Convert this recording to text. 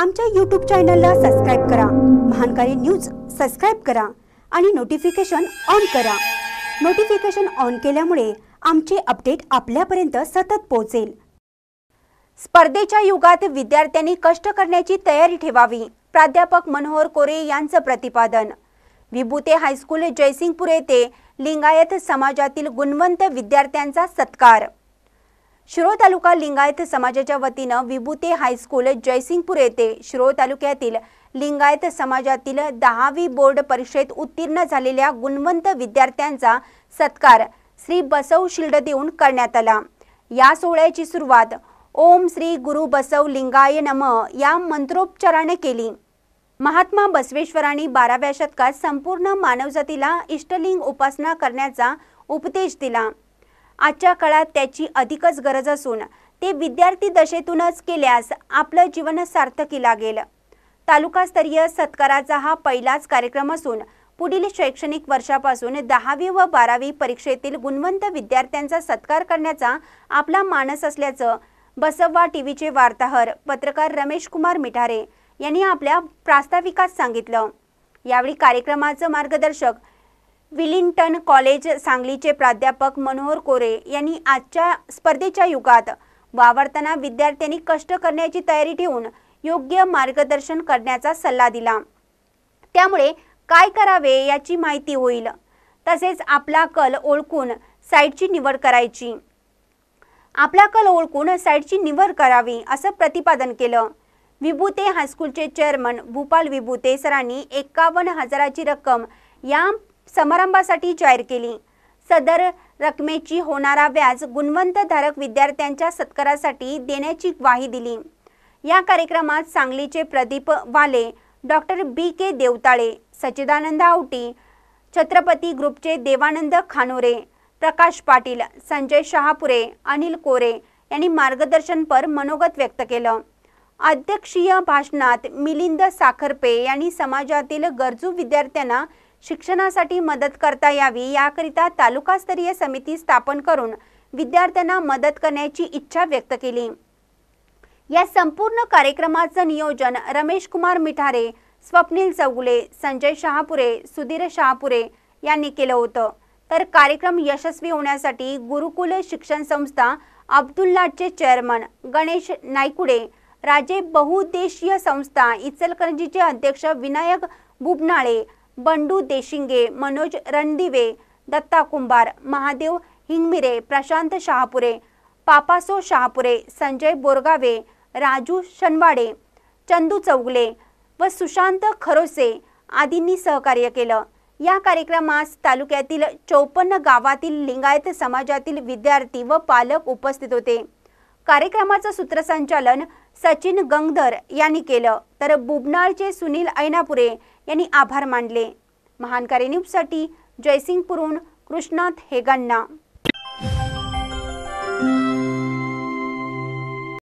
आमच्या यूट्यूब चॅनलला सबस्क्राईब करा महानकारी न्यूज सबस्क्राईब करा आणि नोटिफिकेशन ऑन करा नोटिफिकेशन ऑन केल्यामुळे आमचे अपडेट आपल्यापर्यंत सतत पोहोचेल स्पर्धेच्या युगात विद्यार्थ्यांनी कष्ट करण्याची तयारी ठेवावी प्राध्यापक मनोहर कोरे यांचं प्रतिपादन विभूते हायस्कूल जयसिंगपूर येथे लिंगायत समाजातील गुणवंत विद्यार्थ्यांचा सत्कार शिरो तालुका लिंगायत समाजाच्या वतीनं विभूते हायस्कूल जयसिंगपूर येथे शिरो तालुक्यातील लिंगायत समाजातील दहावी बोर्ड परीक्षेत उत्तीर्ण झालेल्या गुणवंत विद्यार्थ्यांचा सत्कार श्री बसव शिल्ड देऊन करण्यात आला या सोहळ्याची सुरुवात ओम श्री गुरु बसव लिंगाय नम या मंत्रोपचाराने केली महात्मा बसवेश्वरांनी बाराव्या शतकात संपूर्ण मानवजातीला इष्टलिंग उपासना करण्याचा उपदेश दिला आजच्या काळात त्याची अधिकच गरज असून ते विद्यार्थी दशेतूनच केल्यास आपलं जीवन सार्थकी लागेल तालुकास्तरीय सत्काराचा हा पहिलाच कार्यक्रम असून पुढील शैक्षणिक वर्षापासून दहावी व बारावी परीक्षेतील गुणवंत विद्यार्थ्यांचा सत्कार करण्याचा आपला मानस असल्याचं बसव्वा टीव्हीचे वार्ताहर पत्रकार रमेश कुमार मिठारे यांनी आपल्या प्रास्ताविकात सांगितलं यावेळी कार्यक्रमाचं मार्गदर्शक विलिंग्टन कॉलेज सांगलीचे प्राध्यापक मनोहर कोरे यांनी आजच्या स्पर्धेच्या युगात वावरताना विद्यार्थ्यांनी कष्ट करण्याची तयारी ठेवून योग्य मार्गदर्शन करण्याचा सल्ला दिला त्यामुळे काय करावे याची माहिती होईल तसेच आपला कल ओळखून साईटची निवड करायची आपला कल ओळखून साईटची निवड करावी असं प्रतिपादन केलं विभूते हायस्कूलचे चेअरमन भूपाल विभूते सरांनी एकावन्न हजाराची रक्कम या समारंभासाठी जाहीर केली सदर रकमेची होणारा व्याज गुणवंतधारक विद्यार्थ्यांच्या सत्कारासाठी देण्याची ग्वाही दिली या कार्यक्रमात सांगलीचे Pradeep Wale doctor B K Devtale Sachchidanand Awati Chhatrapati ग्रुपचे देवानंद खानोरे प्रकाश पाटील संजय शहापुरे अनिल कोरे यांनी मार्गदर्शनपर मनोगत व्यक्त केलं अध्यक्षीय भाषणात मिलिंद साखरपे यांनी समाजातील गरजू विद्यार्थ्यांना शिक्षणासाठी मदत करता यावी याकरिता तालुकास्तरीय समिती स्थापन करून विद्यार्थ्यांना मदत करण्याची इच्छा व्यक्त केली या संपूर्ण कार्यक्रमाचं नियोजन रमेश कुमार मिठारे स्वप्नील चौगुले संजय शहापुरे सुधीर शहापुरे यांनी केलं होतं तर कार्यक्रम यशस्वी होण्यासाठी गुरुकुल शिक्षण संस्था अब्दुल्लाटचे चेअरमन गणेश नायकुडे राजे बहुउद्देशीय संस्था इचलकरंजीचे अध्यक्ष विनायक बुबनाळे बंडू देशिंगे मनोज रणदिवे दत्ता कुंभार महादेव हिंगमिरे प्रशांत शहापुरे पापासो शहापुरे संजय बोरगावे राजू शनवाडे चंदू चौगले व सुशांत खरोसे आदींनी सहकार्य केलं या कार्यक्रमास तालुक्यातील चौपन्न गावातील लिंगायत समाजातील विद्यार्थी व पालक उपस्थित होते कार्यक्रमाचं सूत्रसंचालन सचिन गंगधर यांनी केलं तर बुबनाळचे सुनील ऐनापुरे यांनी आभार मानले महानकारी न्यूजसाठी जयसिंगपूरहून कृष्णनाथ हेगांना